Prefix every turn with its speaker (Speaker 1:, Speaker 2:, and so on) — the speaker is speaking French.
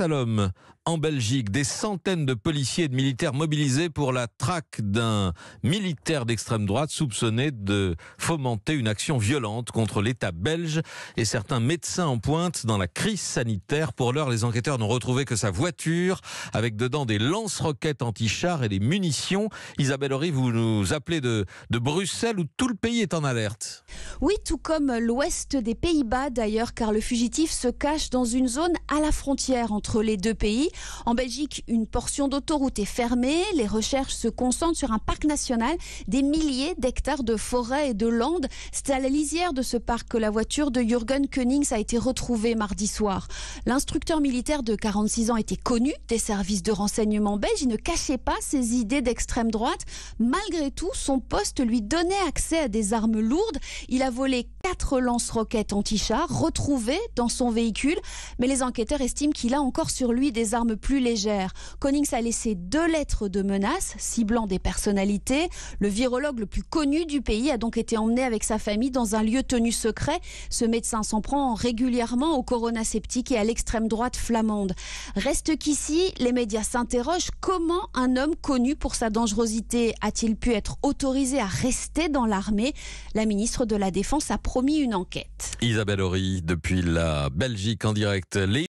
Speaker 1: à l'homme. En Belgique, des centaines de policiers et de militaires mobilisés pour la traque d'un militaire d'extrême droite soupçonné de fomenter une action violente contre l'État belge et certains médecins en pointe dans la crise sanitaire. Pour l'heure, les enquêteurs n'ont retrouvé que sa voiture avec dedans des lance-roquettes anti-chars et des munitions. Isabelle Horry, vous nous appelez de, de Bruxelles où tout le pays est en alerte.
Speaker 2: Oui, tout comme l'ouest des Pays-Bas d'ailleurs, car le fugitif se cache dans une zone à la frontière entre les deux pays. En Belgique, une portion d'autoroute est fermée. Les recherches se concentrent sur un parc national, des milliers d'hectares de forêts et de landes. C'est à la lisière de ce parc que la voiture de Jürgen Königs a été retrouvée mardi soir. L'instructeur militaire de 46 ans était connu des services de renseignement belges. Il ne cachait pas ses idées d'extrême droite. Malgré tout, son poste lui donnait accès à des armes lourdes. Il a volé quatre lance-roquettes anti-chars retrouvées dans son véhicule, mais les enquêteurs estiment qu'il a encore sur lui des armes plus légères. Konings a laissé deux lettres de menace ciblant des personnalités. Le virologue le plus connu du pays a donc été emmené avec sa famille dans un lieu tenu secret. Ce médecin s'en prend régulièrement au corona sceptiques et à l'extrême droite flamande. Reste qu'ici, les médias s'interrogent comment un homme connu pour sa dangerosité a-t-il pu être autorisé à rester dans l'armée La ministre de la Défense a promis une enquête.
Speaker 1: Isabelle Horry, depuis la Belgique en direct.